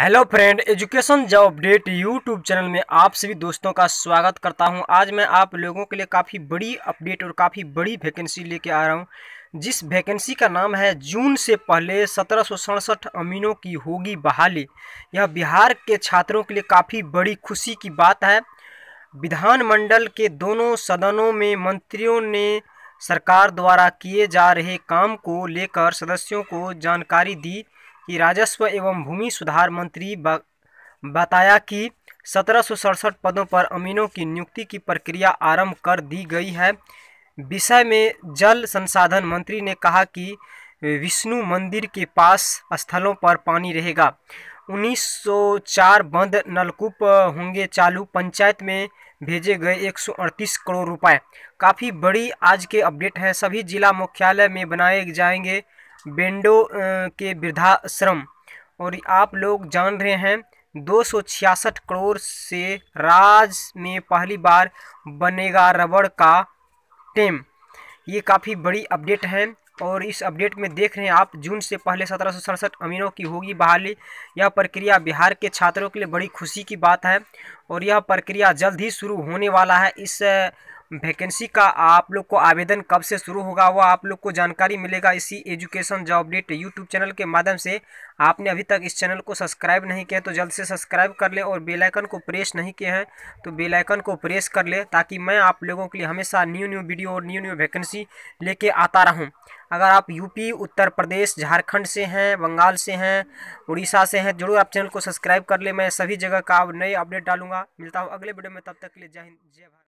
hello friend education job update YouTube channel में आप सभी दोस्तों का स्वागत करता हूं आज मैं आप लोगों के लिए काफ़ी बड़ी अपडेट और काफ़ी बड़ी वैकेंसी लेके आ रहा हूं जिस वैकेंसी का नाम है जून से पहले सत्रह अमीनों की होगी बहाली यह बिहार के छात्रों के लिए काफ़ी बड़ी खुशी की बात है विधानमंडल के दोनों सदनों में मंत्रियों ने सरकार द्वारा किए जा रहे काम को लेकर सदस्यों को जानकारी दी कि राजस्व एवं भूमि सुधार मंत्री बा, बताया कि सत्रह पदों पर अमीनों की नियुक्ति की प्रक्रिया आरंभ कर दी गई है विषय में जल संसाधन मंत्री ने कहा कि विष्णु मंदिर के पास स्थलों पर पानी रहेगा 1904 बंद नलकूप होंगे चालू पंचायत में भेजे गए 138 करोड़ रुपए काफ़ी बड़ी आज के अपडेट है सभी जिला मुख्यालय में बनाए जाएंगे बेंडो के वृद्धाश्रम और आप लोग जान रहे हैं दो करोड़ से राज में पहली बार बनेगा रबड़ का टेम ये काफ़ी बड़ी अपडेट है और इस अपडेट में देख रहे हैं आप जून से पहले सत्रह अमीनों की होगी बहाली यह प्रक्रिया बिहार के छात्रों के लिए बड़ी खुशी की बात है और यह प्रक्रिया जल्द ही शुरू होने वाला है इस वैकेंसी का आप लोग को आवेदन कब से शुरू होगा वो आप लोग को जानकारी मिलेगा इसी education job update YouTube channel के माध्यम से आपने अभी तक इस चैनल को सब्सक्राइब नहीं किया तो जल्द से सब्सक्राइब कर ले और बेल आइकन को प्रेस नहीं किए हैं तो बेल आइकन को प्रेस कर ले ताकि मैं आप लोगों के लिए हमेशा न्यू न्यू वीडियो और न्यू न्यू वैकेंसी लेके आता रहूँ अगर आप यूपी उत्तर प्रदेश झारखंड से हैं बंगाल से हैं उड़ीसा से हैं जरूर आप चैनल को सब्सक्राइब कर ले मैं सभी जगह का नए अपडेट डालूंगा मिलता हूँ अगले वीडियो में तब तक के लिए जय हिंद जय भारत